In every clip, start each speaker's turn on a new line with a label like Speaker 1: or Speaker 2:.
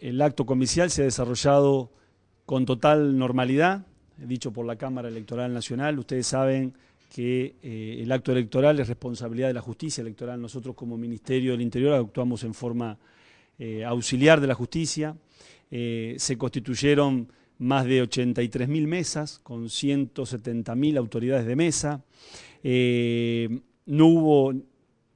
Speaker 1: El acto comicial se ha desarrollado con total normalidad, dicho por la Cámara Electoral Nacional. Ustedes saben que eh, el acto electoral es responsabilidad de la justicia electoral. Nosotros como Ministerio del Interior actuamos en forma eh, auxiliar de la justicia. Eh, se constituyeron más de 83.000 mesas con 170.000 autoridades de mesa. no hubo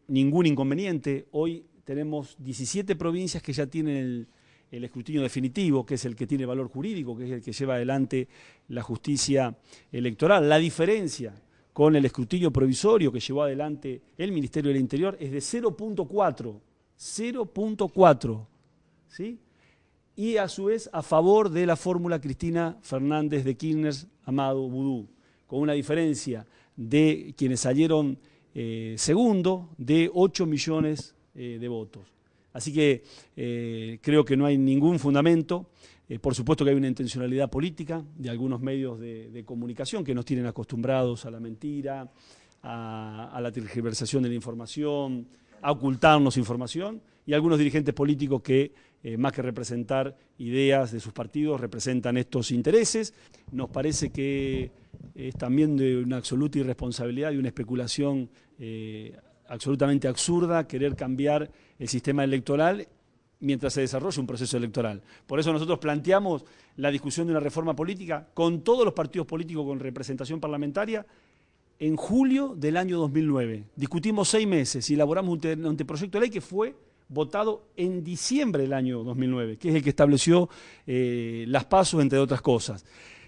Speaker 1: ningún inconveniente. Hoy tenemos 17 provincias que ya tienen el el escrutinio definitivo, que es el que tiene valor jurídico, que es el que lleva adelante la justicia electoral. La diferencia con el escrutinio provisorio que llevó adelante el Ministerio del Interior es de 0.4, 0.4, ¿sí? Y a su vez a favor de la fórmula Cristina Fernández de Kirchner, Amado Vudú, con una diferencia de quienes salieron eh, segundo de 8 millones eh, de votos. Así que eh, creo que no hay ningún fundamento. Eh, por supuesto que hay una intencionalidad política de algunos medios de, comunicación que nos tienen acostumbrados a la mentira, a, la tergiversación de la información, a ocultarnos información, y algunos dirigentes políticos que, eh, más que representar ideas de sus partidos, representan estos intereses. Nos parece que es también de una absoluta irresponsabilidad y una especulación absolutamente absurda querer cambiar el sistema electoral mientras se desarrolla un proceso electoral. Por eso nosotros planteamos la discusión de una reforma política con todos los partidos políticos con representación parlamentaria en julio del año 2009. Discutimos seis meses y elaboramos un anteproyecto de ley que fue votado en diciembre del año 2009, que es el que estableció eh, las pasos, entre otras cosas.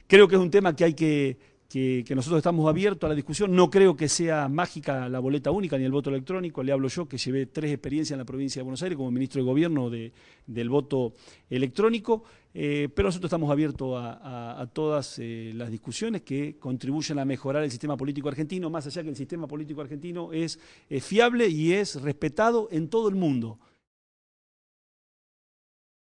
Speaker 1: Creo que es un tema que hay que que, nosotros estamos abiertos a la discusión. No creo que sea mágica la boleta única ni el voto electrónico. Le hablo yo, que llevé tres experiencias en la provincia de Buenos Aires como ministro de Gobierno del voto electrónico, eh, pero nosotros estamos abiertos a, todas eh, las discusiones que contribuyan a mejorar el sistema político argentino, más allá que el sistema político argentino es eh, fiable y es respetado en todo el mundo.